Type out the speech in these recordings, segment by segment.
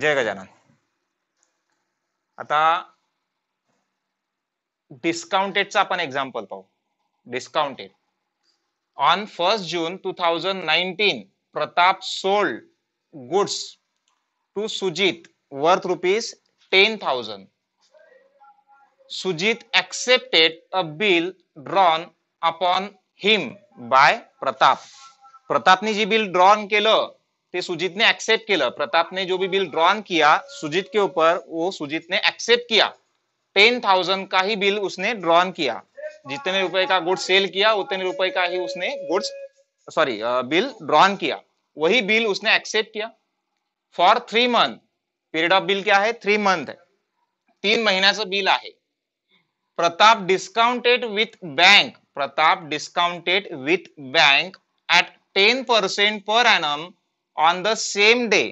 जय गजानन आता डिस्काउंटेडचा आपण एक्झाम्पल पाहू discounted on first June two thousand nineteen Pratap sold goods to Sujit worth rupees ten thousand Sujit accepted a bill drawn upon him by Pratap प्रतापनी जी bill drawn केलं ते ने एक्सेप्ट केलं ने जो भी बिल ड्रॉन किया सुजित के ऊपर वो सुजीत ने एक्सेप्ट किया टेन थाउजेंड का ही बिल उसने ड्रॉन किया जितने रुपए का गुड्स सेल किया उतने रुपए का ही उसने गुड्स सॉरी बिल ड्रॉन किया वही बिल उसने एक्सेप्ट किया for three month period of bill क्या है थ्री मंथ है तीन से बिल है Pratap discounted with bank Pratap discounted with bank at ten percent per annum on the same day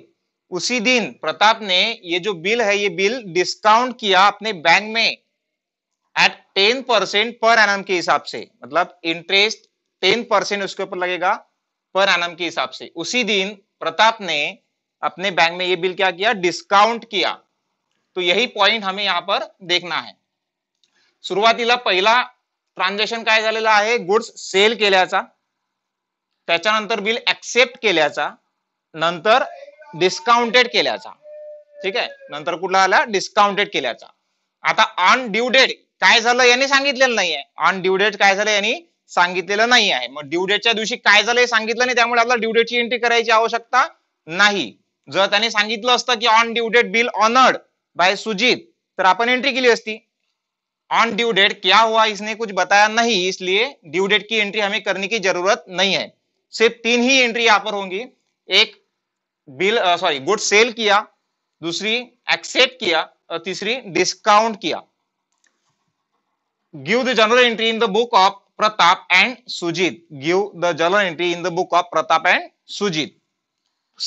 उसी दिन प्रताप ने ये जो बिल है ये बिल डिस्काउंट किया अपने बैंक में at ten percent per annum के हिसाब से मतलब इंटरेस्ट टेन परसेंट उसके ऊपर लगेगा पर एन के हिसाब से उसी दिन प्रताप ने अपने बैंक में ये बिल क्या किया डिस्काउंट किया तो यही पॉइंट हमें यहां पर देखना है सुरुआती पेला ट्रांजेक्शन का है गुड्स सेल के त्याच्यानंतर के ऍक्सेप्ट केल्याचा नंतर डिस्काउंटेड केल्याचा ठीक आहे नंतर कुठला आला डिस्काउंटेड केल्याचा आता ऑन ड्यू डेट काय झालं यांनी सांगितलेलं नाहीये ऑन ड्यू काय झालं यांनी सांगितलेलं नाही आहे मग ड्यू डेटच्या दिवशी काय झालं हे सांगितलं नाही त्यामुळे आपल्याला ड्यू एंट्री करायची आवश्यकता नाही जर त्याने सांगितलं असतं की on due bill honoured by Sujit तर आपण एंट्री केली असती ऑन ड्यू डेट क्या हुआ इसने कुछ बताया नाही इसलिए ड्यू डेट की एंट्री हमें करने की जरूरत नाही आहे सिर्फ तीन ही एंट्री यहां होंगी एक बिल सॉरी गुड सेल किया दूसरी एक्सेप्ट किया और तीसरी डिस्काउंट किया give the journal entry in the book of Pratap and Sujit give the journal entry in the book of Pratap and Sujit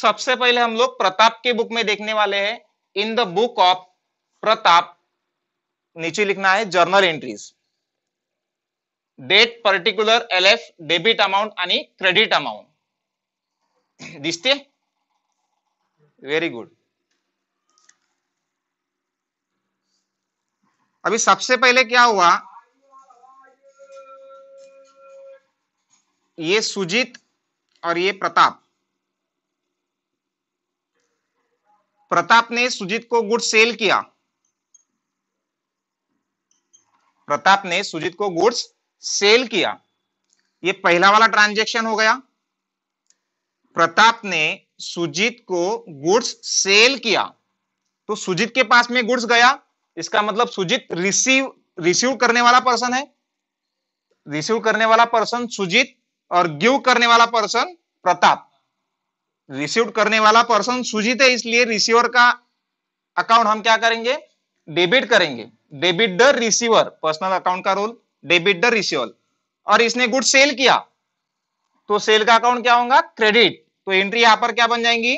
सबसे पहले हम लोग प्रताप के बुक में देखने वाले हैं in the book of Pratap नीचे लिखना है journal entries date particular L F debit amount and credit amount दिसते वेरी गुड अभी सबसे पहले क्या हुआ ये सुजीत और ये प्रताप प्रताप ने सुजीत को गुड सेल किया प्रताप ने सुजीत को गुड्स सेल किया ये पहला वाला ट्रांजैक्शन हो गया प्रताप ने सुजीत को गुड्स सेल किया तो सुजीत के पास में गुड्स गया इसका मतलब सुजीत रिसीव रिसीव करने वाला पर्सन है रिसीव करने वाला पर्सन सुजीत और गिव करने वाला पर्सन प्रताप रिसीव करने वाला पर्सन सुजीत है इसलिए रिसीवर का अकाउंट हम क्या करेंगे डेबिट करेंगे debit the receiver personal account का रोल डेबिट द रिसीवर और इसने गुड सेल किया तो सेल का अकाउंट क्या होगा क्रेडिट तो एंट्री यहां पर क्या बन जाएंगी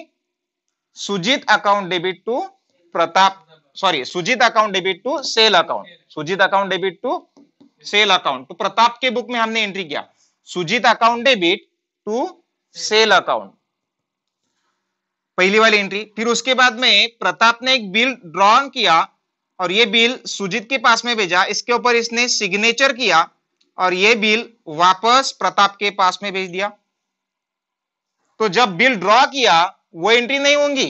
Sujit account debit to Pratap sorry Sujit account debit to sale account Sujit account debit to sale account तो प्रताप के बुक में हमने एंट्री किया Sujit account debit to sale account पहली वाली एंट्री फिर उसके बाद में प्रताप ने एक बिल ड्रॉन किया और ये बिल सुजीत के पास में भेजा इसके ऊपर इसने सिग्नेचर किया और ये बिल वापस प्रताप के पास में भेज दिया तो जब बिल ड्रॉ किया वो एंट्री नहीं होंगी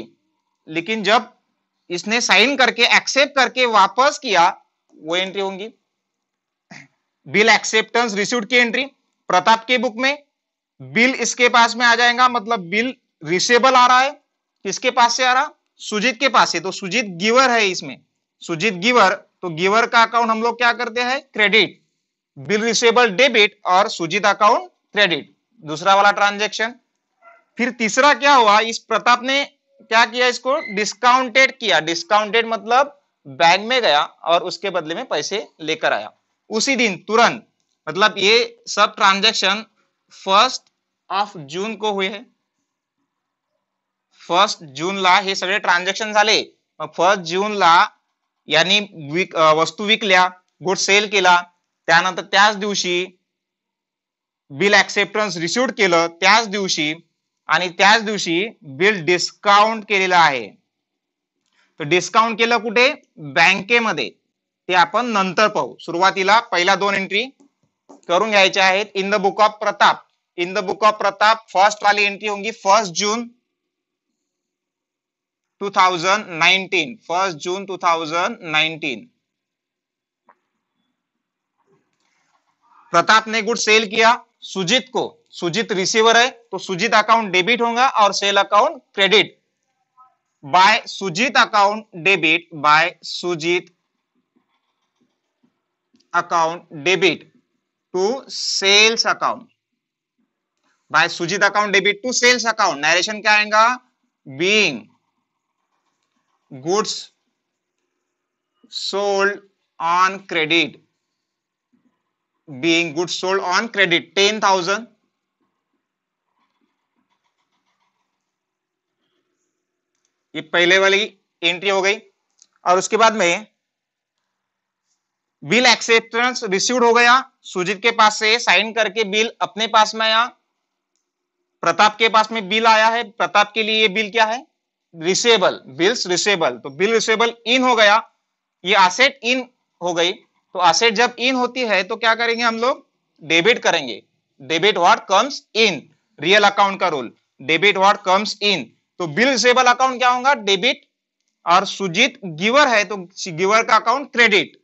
लेकिन जब इसने साइन करके एक्सेप्ट करके वापस किया वो एंट्री होंगी बिल एक्सेप्टेंस रिसीव की एंट्री प्रताप के बुक में बिल इसके पास में आ जाएगा मतलब बिल रिसेबल आ रहा है किसके पास से आ रहा सुजीत के पास से तो सुजीत गिवर है इसमें सुजीत गिवर तो गिवर का अकाउंट हम लोग क्या करते हैं क्रेडिट बिल रिसेबल डेबिट और सुजीत अकाउंट क्रेडिट दूसरा वाला ट्रांजेक्शन फिर तीसरा क्या हुआ इस प्रताप ने क्या किया इसको डिस्काउंटेड किया डिस्काउंटेड मतलब बैंक में गया और उसके बदले में पैसे लेकर आया उसी दिन तुरंत मतलब ये सब ट्रांजैक्शन फर्स्ट ऑफ जून को हुए है फर्स्ट जून हे सगळे ट्रान्झॅक्शन झाले मग फर्स्ट जूनला यांनी विक वस्तु विकल्या गुड सेल के दिवसी बिल एक्सेप्टन्स रिसीव के त्याच आणि बिल डिस्काउंट के आहे तो डिस्काउंट के कुठे बँकेमध्ये ते आपण नंतर पाहू सुरुवातीला पहिला दोन एंट्री करून in the book of Pratap in the book of Pratap first वाली एंट्री होंगी first June 2019 first June 2019 Pratap ने गुड सेल किया सुजीत को सुजीत रिसीवर है तो सुजीत अकाउंट डेबिट होगा और sale account credit by Sujit account debit by Sujit account debit to sales account by Sujit account debit to sales account narration क्या आएगा being goods sold on credit being goods sold on credit ten thousand ये पहले वाली entry हो गई और उसके बाद में बिल एक्सेप्टेंस रिसीव्ड हो गया सुजीत के पास से साइन करके बिल अपने पास में आया प्रताप के पास में बिल आया है प्रताप के लिए ये बिल क्या है रिसेबल बिल्स रिसेबल तो बिल रिसेबल इन हो गया ये आसेट इन हो गई तो आसेट जब इन होती है तो क्या करेंगे हम लोग डेबिट करेंगे debit what comes in real account का rule debit what comes in तो बिल रिसेबल अकाउंट क्या होगा डेबिट और सुजीत गिवर है तो गिवर का अकाउंट क्रेडिट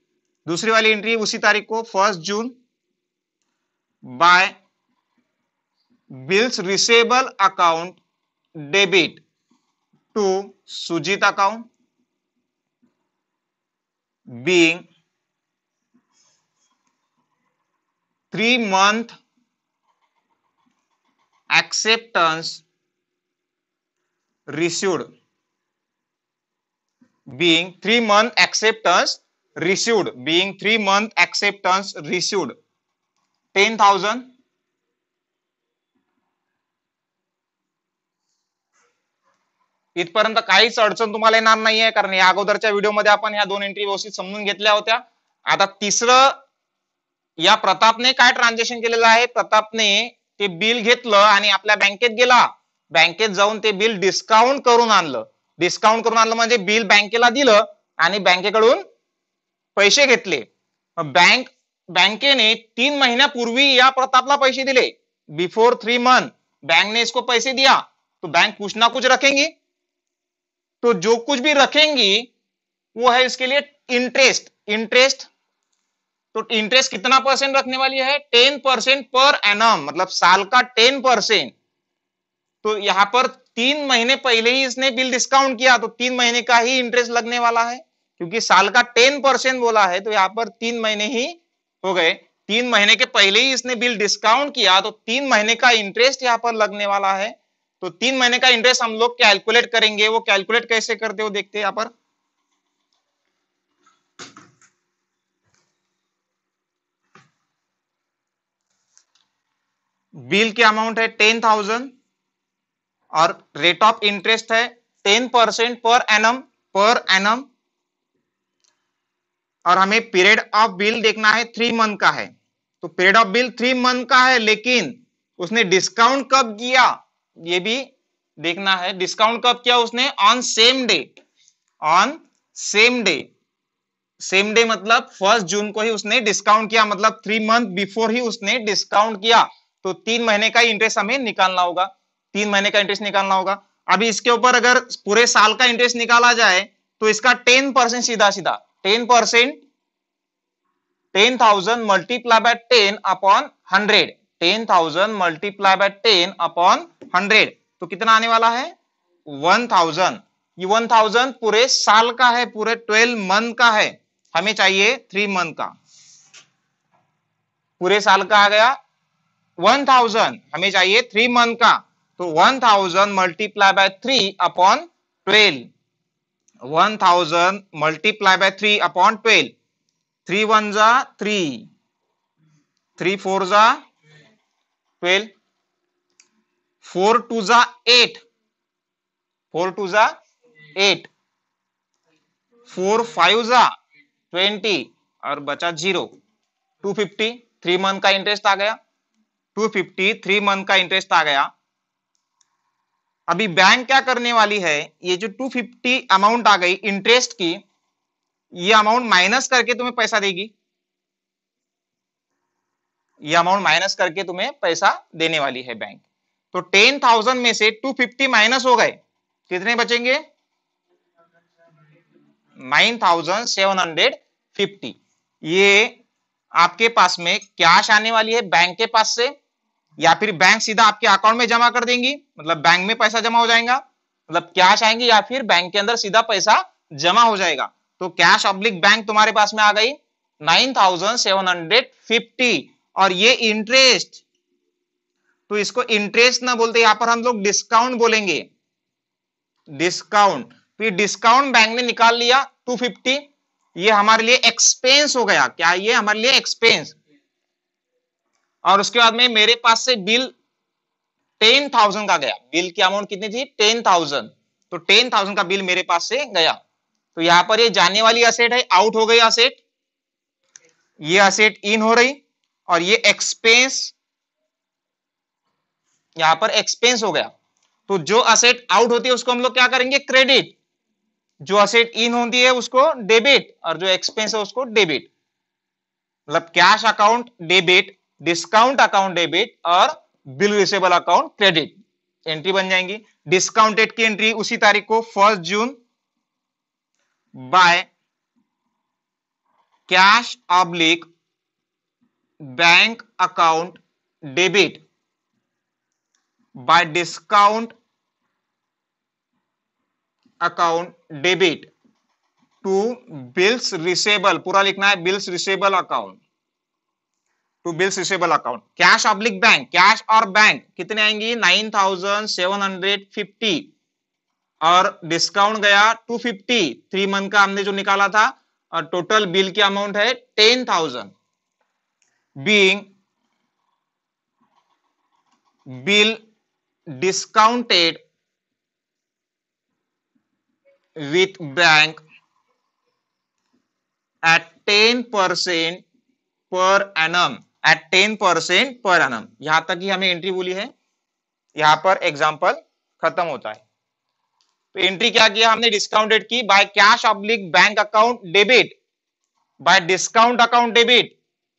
दूसरी वाली एंट्री उसी तारीख को first June by bills receivable account debit to Sujit account being three month acceptance received being 3 month acceptance received being 3 month acceptance received 10000 इथपर्यंत काहीच अडचण तुम्हाला येणार नाहीये कारण या अगोदरच्या व्हिडिओमध्ये आपण ह्या दोन एंट्री व्यवस्थित समजून घेतल्या होत्या आता तिसरं या प्रतापने काय ट्रान्झॅक्शन केलेलं आहे प्रतापने ते बिल घेतलं आणि आपल्या बँकेत गेला बैंक जाऊन बिल डिस्काउंट कर डिस्काउंट कर बिल बैंक दिलं आणि पैसे पैसे बैंक बैंक ने तीन पूर्वी या प्रतापला पैसे दिले बिफोर थ्री मंथ बैंक ने इसको पैसे दिया तो बैंक कुछ ना कुछ रखेंगी तो जो कुछ भी रखेंगी वो है इसके लिए इंटरेस्ट इंटरेस्ट तो इंटरेस्ट कितना परसेंट रखने वाली है टेन परसेंट पर एनम मतलब साल का टेन परसेंट तो यहां पर तीन महीने पहले ही इसने बिल डिस्काउंट किया तो तीन महीने का ही इंटरेस्ट लगने वाला है क्योंकि साल का टेन परसेंट बोला है तो यहाँ पर तीन महीने ही हो गए तीन महीने के पहले ही इसने बिल डिस्काउंट किया तो तीन महीने का इंटरेस्ट यहाँ पर लगने वाला है तो तीन महीने का इंटरेस्ट हम लोग कैलकुलेट करेंगे वो कैलकुलेट कैसे करते हो देखते यहां यहाँ पर बिल की अमाउंट है टेन थाउजेंड और रेट ऑफ इंटरेस्ट है ten percent per annum per annum और हमें पीरियड ऑफ बिल देखना है थ्री मंथ का है तो period of bill three month का है लेकिन उसने डिस्काउंट कब किया ये भी देखना है डिस्काउंट कब किया उसने on same day on same day same day मतलब फर्स्ट जून को ही उसने डिस्काउंट किया मतलब थ्री मंथ बिफोर ही उसने डिस्काउंट किया तो तीन महीने का इंटरेस्ट हमें निकालना होगा तीन महीने का इंटरेस्ट निकालना होगा अभी इसके ऊपर अगर पूरे साल का इंटरेस्ट निकाला जाए तो इसका टेन परसेंट सीधा सीधा ten percent ten thousand multiply by ten upon hundred ten thousand multiply by ten upon hundred तो कितना आने वाला है वन थाउजेंड ये वन थाउजेंड पूरे साल का है पूरे ट्वेल्व मंथ का है हमें चाहिए थ्री मंथ का पूरे साल का आ गया वन थाउजेंड हमें चाहिए थ्री मंथ का तो 1000 thousand multiply by three upon twelve one thousand multiply by three upon twelve three one जा थ्री थ्री फोर जा ट्वेल्व फोर टू जा एट फोर टू जा एट फोर फाइव जा twenty और बचा zero two fifty three month का interest आ गया टू फिफ्टी थ्री मंथ का इंटरेस्ट आ गया अभी बैंक क्या करने वाली है ये जो 250 अमाउंट आ गई इंटरेस्ट की ये अमाउंट माइनस करके तुम्हें पैसा देगी ये अमाउंट माइनस करके तुम्हें पैसा देने वाली है बैंक तो टेन थाउजेंड में से टू फिफ्टी माइनस हो गए कितने बचेंगे nine thousand seven hundred fifty ये आपके पास में कैश आने वाली है बैंक के पास से या फिर बैंक सीधा आपके अकाउंट में जमा कर देंगी मतलब बैंक में पैसा जमा हो जाएगा मतलब कैश आएंगे या फिर बैंक के अंदर सीधा पैसा जमा हो जाएगा तो कैश ऑब्लिक बैंक तुम्हारे पास में आ गई 9750 और ये इंटरेस्ट तो इसको इंटरेस्ट ना बोलते यहां पर हम लोग डिस्काउंट बोलेंगे डिस्काउंट तो डिस्काउंट बैंक ने निकाल लिया 250 ये हमारे लिए एक्सपेंस हो गया क्या ये हमारे लिए एक्सपेंस और उसके बाद में मेरे पास से बिल टेन थाउजेंड का गया बिल की अमाउंट कितनी थी टेन थाउजेंड तो टेन थाउजेंड का बिल मेरे पास से गया तो यहां पर ये जाने वाली असेट है आउट हो गई असेट ये असेट इन हो रही और ये एक्सपेंस यहां पर एक्सपेंस हो गया तो जो असेट आउट होती है उसको हम लोग क्या करेंगे क्रेडिट जो असेट इन होती है उसको डेबिट और जो एक्सपेंस है उसको डेबिट मतलब cash account debit discount account debit और bill receivable account credit entry बन जाएंगी डिस्काउंटेड की एंट्री उसी तारीख को first June by cash oblique bank account debit by discount account debit to bills receivable पूरा लिखना है bills receivable account to bills receivable account cash oblique bank cash और बैंक कितने आएंगी nine thousand seven hundred fifty और discount गया two fifty three month का हमने जो निकाला था और टोटल बिल की अमाउंट है ten thousand being bill discounted with bank at ten percent per annum at ten percent per annum यहां तक ही हमें एंट्री बोली है यहां पर एग्जाम्पल खत्म होता है तो एंट्री क्या किया हमने डिस्काउंटेड की by cash oblique bank account debit by discount account debit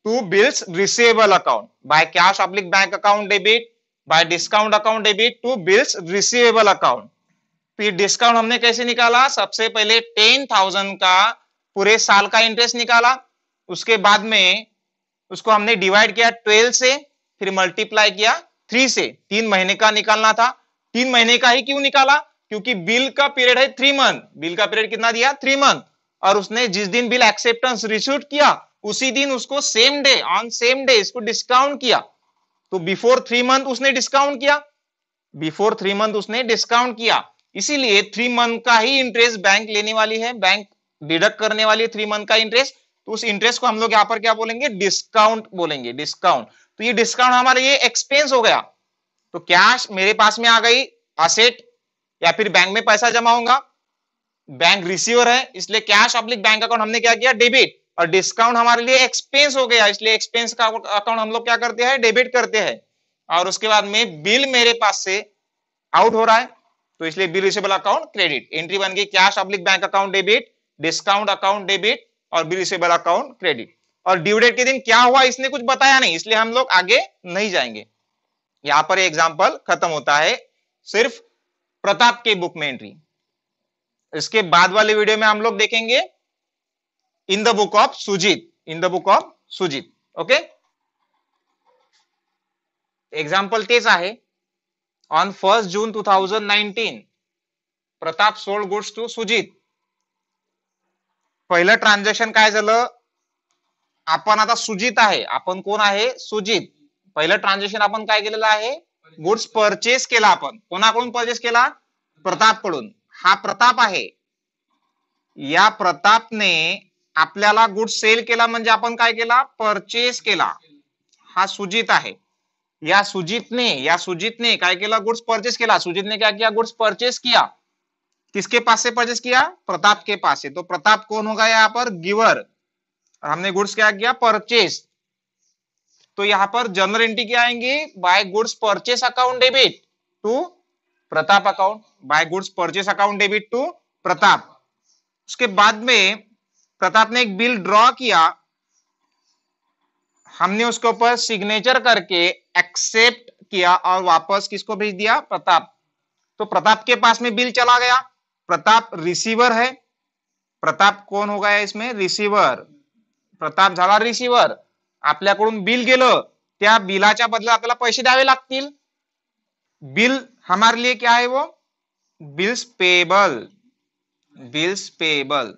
to bills receivable account by cash oblique bank account debit by discount account debit to bills receivable account फिर discount हमने कैसे निकाला सबसे पहले टेन थाउजेंड का पूरे साल का इंटरेस्ट निकाला उसके बाद में उसको हमने डिवाइड किया ट्वेल्व से फिर मल्टीप्लाई किया थ्री से तीन महीने का निकालना था तीन महीने का ही क्यों निकाला क्योंकि बिल का पीरियड है थ्री मंथ बिल का पीरियड कितना दिया थ्री मंथ और उसने जिस दिन बिल एक्सेप्टेंस रिसीव किया उसी दिन उसको same day on same day इसको डिस्काउंट किया तो बिफोर थ्री मंथ उसने डिस्काउंट किया बिफोर थ्री मंथ उसने डिस्काउंट किया इसीलिए थ्री मंथ का ही इंटरेस्ट बैंक लेने वाली है बैंक डिडक्ट करने वाली है थ्री मंथ का इंटरेस्ट तो उस इंटरेस्ट को हम लोग यहाँ पर क्या बोलेंगे डिस्काउंट बोलेंगे डिस्काउंट तो ये डिस्काउंट हमारा ये एक्सपेंस हो गया तो कैश मेरे पास में आ गई असेट या फिर बैंक में पैसा जमा होगा बैंक रिसीवर है इसलिए कैश पब्लिक बैंक अकाउंट हमने क्या किया डेबिट और डिस्काउंट हमारे लिए एक्सपेंस हो गया इसलिए एक्सपेंस का अकाउंट हम लोग क्या करते हैं डेबिट करते हैं और उसके बाद में बिल मेरे पास से आउट हो रहा है तो इसलिए bill receivable account credit entry बन गई cash oblique bank account debit discount account debit और बिलिसेबल अकाउंट क्रेडिट और ड्यूडेट के दिन क्या हुआ इसने कुछ बताया नहीं इसलिए हम लोग आगे नहीं जाएंगे यहां पर एग्जाम्पल खत्म होता है सिर्फ प्रताप के बुक में एंट्री इसके बाद वाले वीडियो में हम लोग देखेंगे in the book of Sujit in the book of Sujit okay example तेज है on first June to Pratap sold goods to Sujit पहिलं ट्रान्झॅक्शन काय झालं आपण आता सुजित आहे आपण कोण आहे सुजित पहिलं ट्रान्झॅक्शन आपण काय केलेलं आहे गुड्स परचेस केला आपण कोणाकडून परचेस केला प्रतापकडून हा प्रताप आहे या प्रतापने आपल्याला गुड्स सेल केला म्हणजे आपण काय केला परचेस केला हा सुजित आहे या सुजितने या सुजितने काय केलं गुड्स परचेस केला सुजितने काय किया गुड्स परचेस किया किसके पास से परचेस किया प्रताप के पास से तो प्रताप कौन होगा यहाँ पर गिवर और हमने गुड्स क्या किया परचेस तो यहाँ पर जनरल एंट्री क्या आएंगे by goods purchase account debit to Pratap account by goods purchase account debit to Pratap उसके बाद में प्रताप ने एक बिल ड्रॉ किया हमने उसके ऊपर सिग्नेचर करके एक्सेप्ट किया और वापस किसको भेज दिया प्रताप तो प्रताप के पास में बिल चला गया प्रताप रिसीवर है प्रताप कौन हो गया इसमें रिसीवर प्रताप झाला रिसीवर आपल्याकडून बिल गेलं बिला बिलाच्या बदल्यात पैसे द्यावे लगते बिल हमारे लिए क्या है वो बिल्स पेबल बिल्स पेबल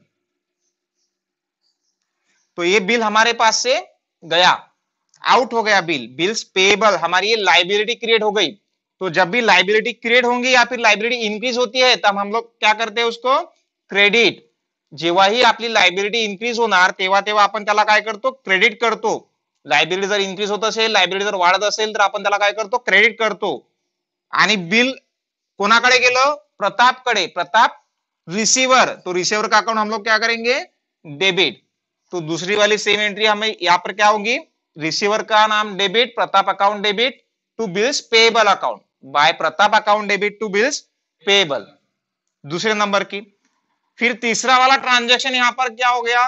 तो ये बिल हमारे पास से गया आउट हो गया बिल बिल्स पेबल हमारी ये लाइबिलिटी क्रिएट हो गई तो जब भी लाइबिलिटी क्रिएट होंगी या फिर लाइब्रेरी इंक्रीज होती है तब हम लोग क्या करते हैं उसको क्रेडिट जेव्हाही आपली लायबिलिटी इन्क्रीज होणार तेव्हा तेव्हा आपण त्याला क्रेडिट करतो लायबिलिटी जर इन्क्रीज होत असेल लायबिलिटी जर वाढत असेल तर क्रेडिट करतो आणि बिल कोणाकडे गेलं प्रतापकडे प्रताप रिसीवर तो रिसीवर का अकाउंट हम लोग क्या करेंगे डेबिट तो दूसरी वाली सेम एंट्री हमें यहाँ पर क्या होगी रिसीवर का नाम debit Pratap account debit to bills payable account by Pratap account debit to bills payable दूसरे नंबर की फिर तीसरा वाला ट्रांजेक्शन यहां पर क्या हो गया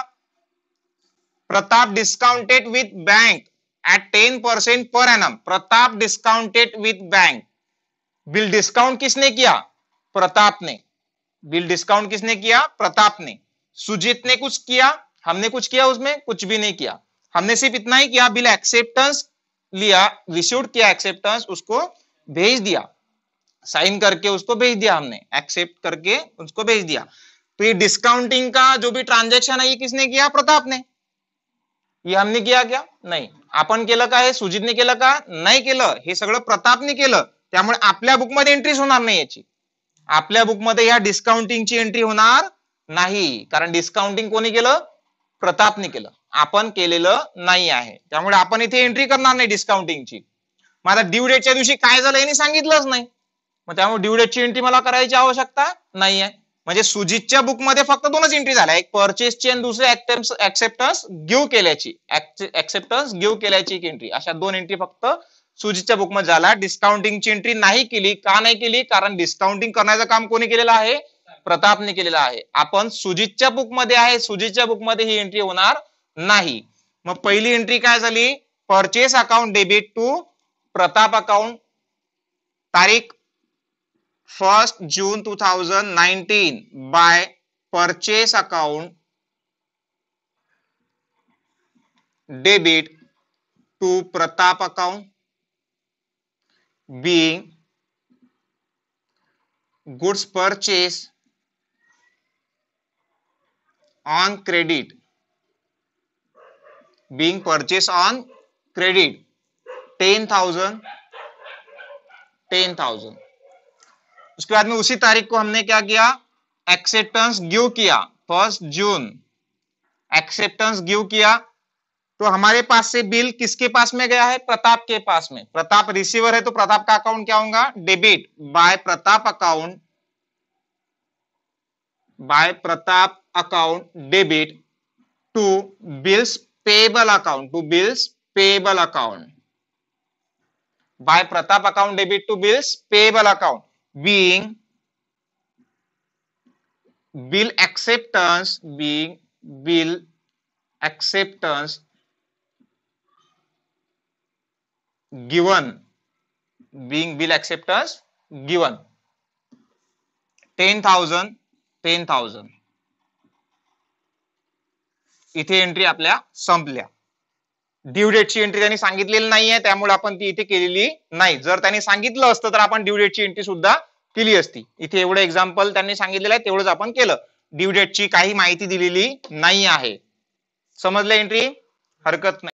Pratap discounted with bank at ten percent per annum Pratap discounted with bank bill discount किसने किया प्रताप ने बिल डिस्काउंट किसने किया प्रताप ने सुजीत ने कुछ किया हमने कुछ किया उसमें कुछ भी नहीं किया हमने सिर्फ इतना ही किया बिल एक्सेप्टेंस लिया रिसीव किया एक्सेप्टेंस उसको भेज दिया साइन करके उसको भेज दिया हमने एक्सेप्ट करके उसको भेज दिया तो ये डिस्काउंटिंग का जो भी ट्रांजेक्शन है ये किसने किया प्रताप ने ये हमने किया क्या नाही आपण केलं का हे सुजितने केलं का नाही केलं हे सगळं प्रतापने केलं त्यामुळे आपल्या बुकमध्ये एंट्रीच होणार नाही याची आपल्या एंट्री होणार नहीं कारण डिस्काउंटिंग कोणी केलं प्रतापने केलं आपण केलेलं नाही आहे त्यामुळे आपण इथे एंट्री करणार मला ड्यू डेटच्या दिवशी काय झालं यांनी सांगितलंच नाही मग त्यामुळे ड्यू डेटची एंट्री मला करायची आवश्यकता नाहीये म्हणजे सुजितच्या बुकमध्ये फक्त दोनच एंट्री झाल्या एक परचेसची आणि दुसरी ऍक्सेप्टन्स गिव्ह केल्याची ऍक्सेप्टन्स गिव्ह केल्याची एक एंट्री अशा दोन एंट्री फक्त सुजितच्या बुकमध्ये झाला डिस्काउंटिंगची एंट्री नाही केली का नाही केली कारण डिस्काउंटिंग करण्याचं काम कोणी केलेलं आहे प्रतापने केलेलं आहे आपण सुजितच्या बुकमध्ये आहे सुजितच्या बुकमध्ये ही एंट्री होणार नाही मग पहिली एंट्री काय झाली purchase account debit to Pratap account तारीख first June two nineteen by purchase account debit to Pratap account being goods purchase on credit being purchase on credit ten thousand ten thousand उसके बाद में उसी तारीख को हमने क्या किया एक्सेप्टेंस ड्यू किया फर्स्ट जून एक्सेप्टेंस ड्यू किया तो हमारे पास से बिल किसके पास में गया है प्रताप के पास में प्रताप रिसीवर है तो प्रताप का अकाउंट क्या होगा debit by Pratap account by Pratap account debit to bills payable account to bills payable account by Pratap account debit to bills payable account being bill acceptance being bill acceptance given being bill acceptance given 10000 10000 इथे entry आपल्या संपल्या due ची entry त्यांनी सांगितलेली नाहीये त्यामुळे आपण ती इथे केलेली नाही जर त्यांनी सांगितलं असतं तर आपण ड्यू ची एंट्री सुद्धा केली असती इथे एवढं एक्झाम्पल त्यांनी सांगितलेलं आहे तेवढंच आपण केलं ड्यू ची काही माहिती दिलेली नाही आहे समजलं एंट्री हरकत नाही